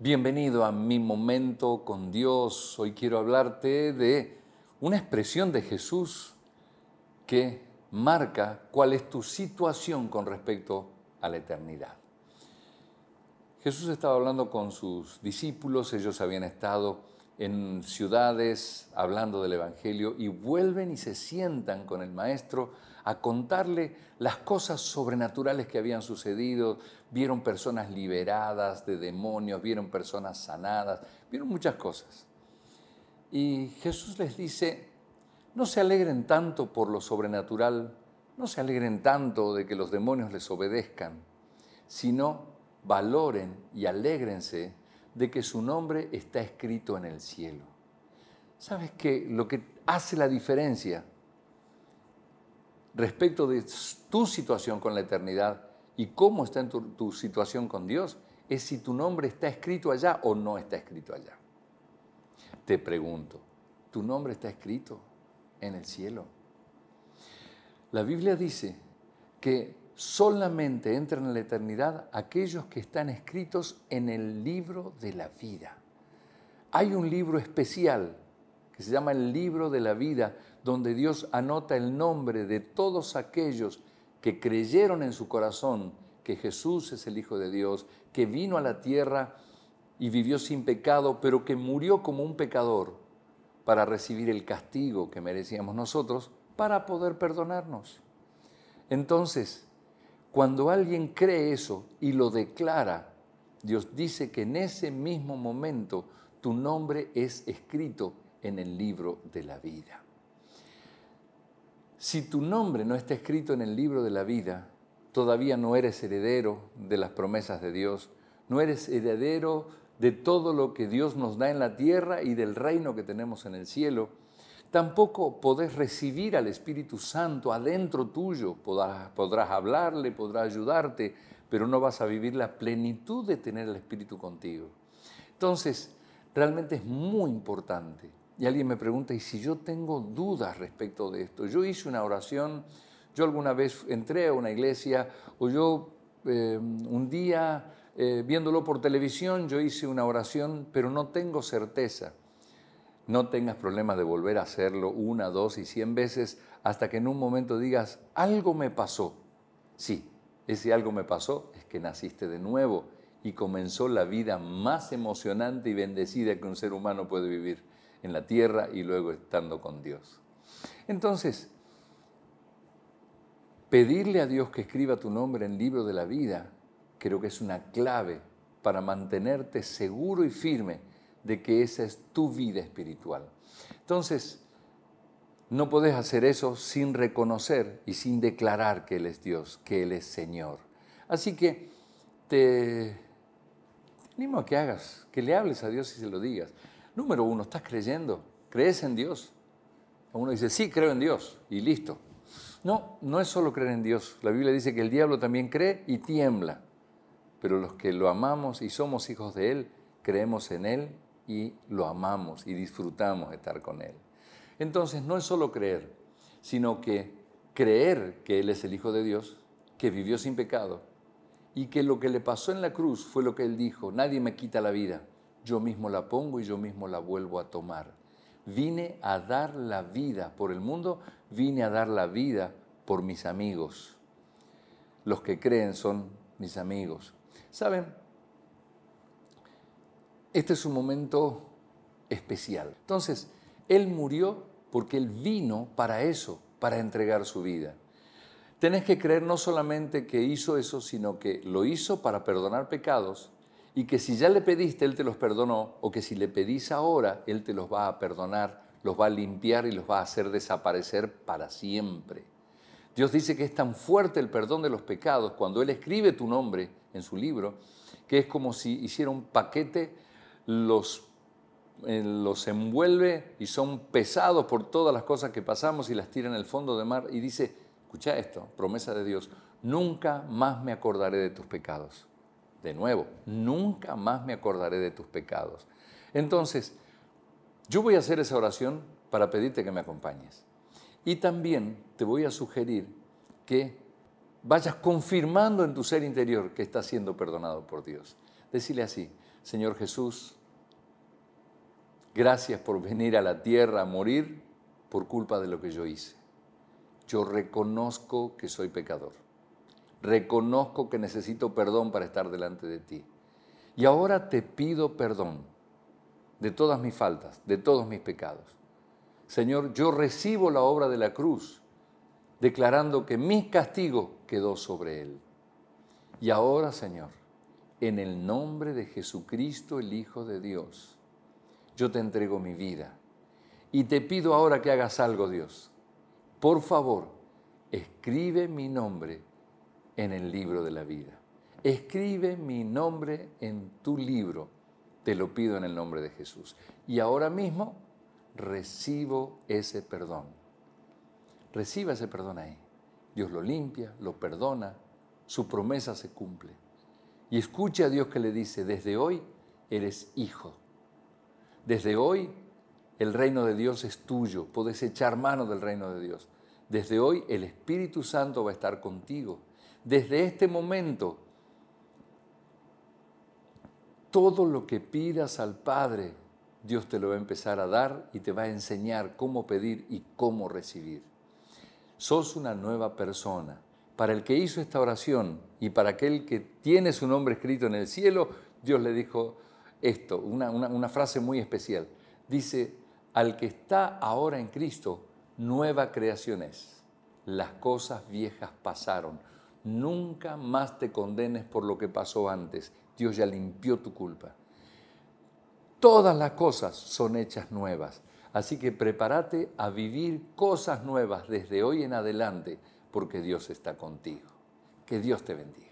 Bienvenido a mi momento con Dios. Hoy quiero hablarte de una expresión de Jesús que marca cuál es tu situación con respecto a la eternidad. Jesús estaba hablando con sus discípulos, ellos habían estado en ciudades hablando del Evangelio y vuelven y se sientan con el maestro a contarle las cosas sobrenaturales que habían sucedido. Vieron personas liberadas de demonios, vieron personas sanadas, vieron muchas cosas. Y Jesús les dice, no se alegren tanto por lo sobrenatural, no se alegren tanto de que los demonios les obedezcan, sino valoren y alégrense de que su nombre está escrito en el cielo. ¿Sabes qué? Lo que hace la diferencia respecto de tu situación con la eternidad y cómo está en tu, tu situación con Dios es si tu nombre está escrito allá o no está escrito allá. Te pregunto, ¿tu nombre está escrito en el cielo? La Biblia dice que solamente entran en la eternidad aquellos que están escritos en el libro de la vida. Hay un libro especial que se llama el libro de la vida, donde Dios anota el nombre de todos aquellos que creyeron en su corazón que Jesús es el Hijo de Dios, que vino a la tierra y vivió sin pecado, pero que murió como un pecador para recibir el castigo que merecíamos nosotros, para poder perdonarnos. Entonces, cuando alguien cree eso y lo declara, Dios dice que en ese mismo momento tu nombre es escrito en el libro de la vida. Si tu nombre no está escrito en el libro de la vida, todavía no eres heredero de las promesas de Dios, no eres heredero de todo lo que Dios nos da en la tierra y del reino que tenemos en el cielo Tampoco podés recibir al Espíritu Santo adentro tuyo, podrás, hablarle, podrá ayudarte, pero no vas a vivir la plenitud de tener el Espíritu contigo. Entonces, realmente es muy importante. Y alguien me pregunta, ¿y si yo tengo dudas respecto de esto? Yo hice una oración, yo alguna vez entré a una iglesia o yo em, un día eh, viéndolo por televisión, yo hice una oración, pero no tengo certeza. No tengas problemas de volver a hacerlo una, dos y cien veces hasta que en un momento digas, algo me pasó. Sí, ese algo me pasó es que naciste de nuevo y comenzó la vida más emocionante y bendecida que un ser humano puede vivir en la tierra y luego estando con Dios. Entonces, pedirle a Dios que escriba tu nombre en el libro de la vida creo que es una clave para mantenerte seguro y firme de que esa es tu vida espiritual. Entonces, no podés hacer eso sin reconocer y sin declarar que Él es Dios, que Él es Señor. Así que te, te animo a que hagas, que le hables a Dios y se lo digas. Número uno, ¿estás creyendo? ¿Crees en Dios? Uno dice, sí, creo en Dios y listo. No, no es solo creer en Dios. La Biblia dice que el diablo también cree y tiembla. Pero los que lo amamos y somos hijos de Él, creemos en Él y lo amamos y disfrutamos estar con Él. Entonces no es solo creer, sino que creer que Él es el Hijo de Dios, que vivió sin pecado y que lo que le pasó en la cruz fue lo que Él dijo, nadie me quita la vida, yo mismo la pongo y yo mismo la vuelvo a tomar. Vine a dar la vida por el mundo, vine a dar la vida por mis amigos. Los que creen son mis amigos. ¿Saben? Este es un momento especial. Entonces, Él murió porque Él vino para eso, para entregar su vida. Tenés que creer no solamente que hizo eso, sino que lo hizo para perdonar pecados y que si ya le pediste, Él te los perdonó, o que si le pedís ahora, Él te los va a perdonar, los va a limpiar y los va a hacer desaparecer para siempre. Dios dice que es tan fuerte el perdón de los pecados cuando Él escribe tu nombre en su libro, que es como si hiciera un paquete los, eh, los envuelve y son pesados por todas las cosas que pasamos y las tira en el fondo del mar y dice, escucha esto, promesa de Dios, nunca más me acordaré de tus pecados. De nuevo, nunca más me acordaré de tus pecados. Entonces, yo voy a hacer esa oración para pedirte que me acompañes. Y también te voy a sugerir que vayas confirmando en tu ser interior que estás siendo perdonado por Dios. Decirle así, Señor Jesús, Gracias por venir a la tierra a morir por culpa de lo que yo hice. Yo reconozco que soy pecador. Reconozco que necesito perdón para estar delante de ti. Y ahora te pido perdón de todas mis faltas, de todos mis pecados. Señor, yo recibo la obra de la cruz, declarando que mi castigo quedó sobre él. Y ahora, Señor, en el nombre de Jesucristo, el Hijo de Dios, yo te entrego mi vida. Y te pido ahora que hagas algo, Dios. Por favor, escribe mi nombre en el libro de la vida. Escribe mi nombre en tu libro. Te lo pido en el nombre de Jesús. Y ahora mismo recibo ese perdón. Reciba ese perdón ahí. Dios lo limpia, lo perdona, su promesa se cumple. Y escuche a Dios que le dice, desde hoy eres hijo desde hoy el reino de Dios es tuyo, podés echar mano del reino de Dios. Desde hoy el Espíritu Santo va a estar contigo. Desde este momento, todo lo que pidas al Padre, Dios te lo va a empezar a dar y te va a enseñar cómo pedir y cómo recibir. Sos una nueva persona. Para el que hizo esta oración y para aquel que tiene su nombre escrito en el cielo, Dios le dijo, esto, una, frase muy especial. Dice, al que está ahora en Cristo, nueva creación es. Las cosas viejas pasaron. Nunca más te condenes por lo que pasó antes. Dios ya limpió tu culpa. Todas las cosas son hechas nuevas. Así que prepárate a vivir cosas nuevas desde hoy en adelante, porque Dios está contigo. Que Dios te bendiga.